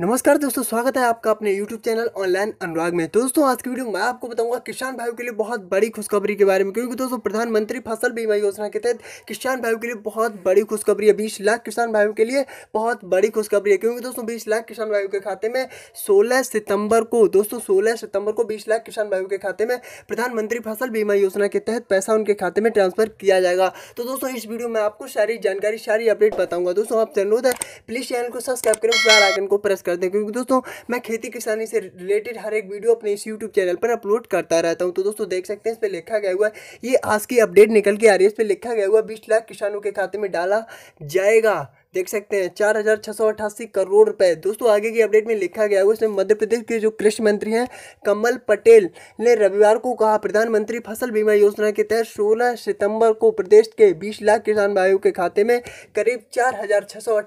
नमस्कार दोस्तों स्वागत है आपका अपने YouTube चैनल ऑनलाइन अनुराग में दोस्तों आज की वीडियो मैं आपको बताऊंगा किसान भाइयों के लिए बहुत बड़ी खुशखबरी के बारे में क्योंकि दोस्तों प्रधानमंत्री फसल बीमा योजना के तहत किसान भाइयों के लिए बहुत बड़ी खुशखबरी है बीस लाख किसान भाइयों के लिए बहुत बड़ी खुशखबरी है क्योंकि दोस्तों बीस लाख किसान भाइयों के खाते में सोलह सितंबर को दोस्तों सोलह सितंबर को बीस लाख किसान भाइयों के खाते में प्रधानमंत्री फसल बीमा योजना के तहत पैसा उनके खाते में ट्रांसफर किया जाएगा तो दोस्तों इस वीडियो में आपको सारी जानकारी सारी अपडेट बताऊंगा दोस्तों आपसे अनुरोध है प्लीज़ चैनल को सब्सक्राइब करें आइकन को प्रेस कर हैं क्योंकि दोस्तों मैं खेती किसानी से रिलेटेड हर एक वीडियो अपने इस यूट्यूब चैनल पर अपलोड करता रहता हूँ तो दोस्तों देख सकते हैं इस पर लिखा गया हुआ है ये आज की अपडेट निकल के आ रही है इस पर लिखा गया हुआ बीस लाख किसानों के खाते में डाला जाएगा देख सकते हैं चार हज़ार छह सौ अट्ठासी करोड़ रुपए दोस्तों आगे की अपडेट में लिखा गया है उसमें मध्य प्रदेश के जो कृषि मंत्री हैं कमल पटेल ने रविवार को कहा प्रधानमंत्री फसल बीमा योजना के तहत सोलह सितंबर को प्रदेश के बीस लाख किसान भाइयों के खाते में करीब चार हजार छह सौ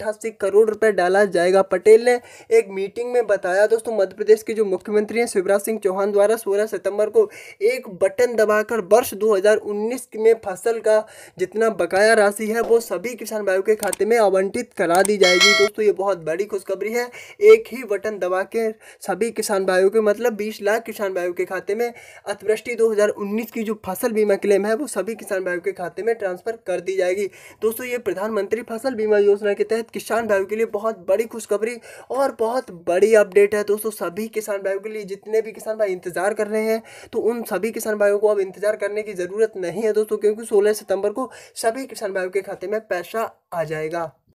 करोड़ रुपए डाला जाएगा पटेल ने एक मीटिंग में बताया दोस्तों मध्य प्रदेश के जो मुख्यमंत्री हैं शिवराज सिंह चौहान द्वारा सोलह सितंबर को एक बटन दबाकर वर्ष उन्नीस में फसल का जितना बकाया राशि है वो सभी किसान भाइयों के खाते में आवंटित आवंटित करा दी जाएगी दोस्तों ये बहुत बड़ी खुशखबरी है एक ही बटन दबा के सभी किसान भाइयों के मतलब बीस लाख किसान भाइयों के खाते में अतिवृष्टि 2019 की जो फसल बीमा क्लेम है वो सभी किसान भाइयों के खाते में ट्रांसफर कर दी जाएगी दोस्तों ये प्रधानमंत्री फसल बीमा योजना के तहत किसान भाइयों के लिए बहुत बड़ी खुशखबरी और बहुत बड़ी अपडेट है दोस्तों सभी किसान भाइयों के लिए जितने भी किसान भाई इंतजार कर रहे हैं तो उन सभी किसान भाइयों को अब इंतजार करने की ज़रूरत नहीं है दोस्तों क्योंकि सोलह सितंबर को सभी किसान भाइयों के खाते में पैसा आ जाएगा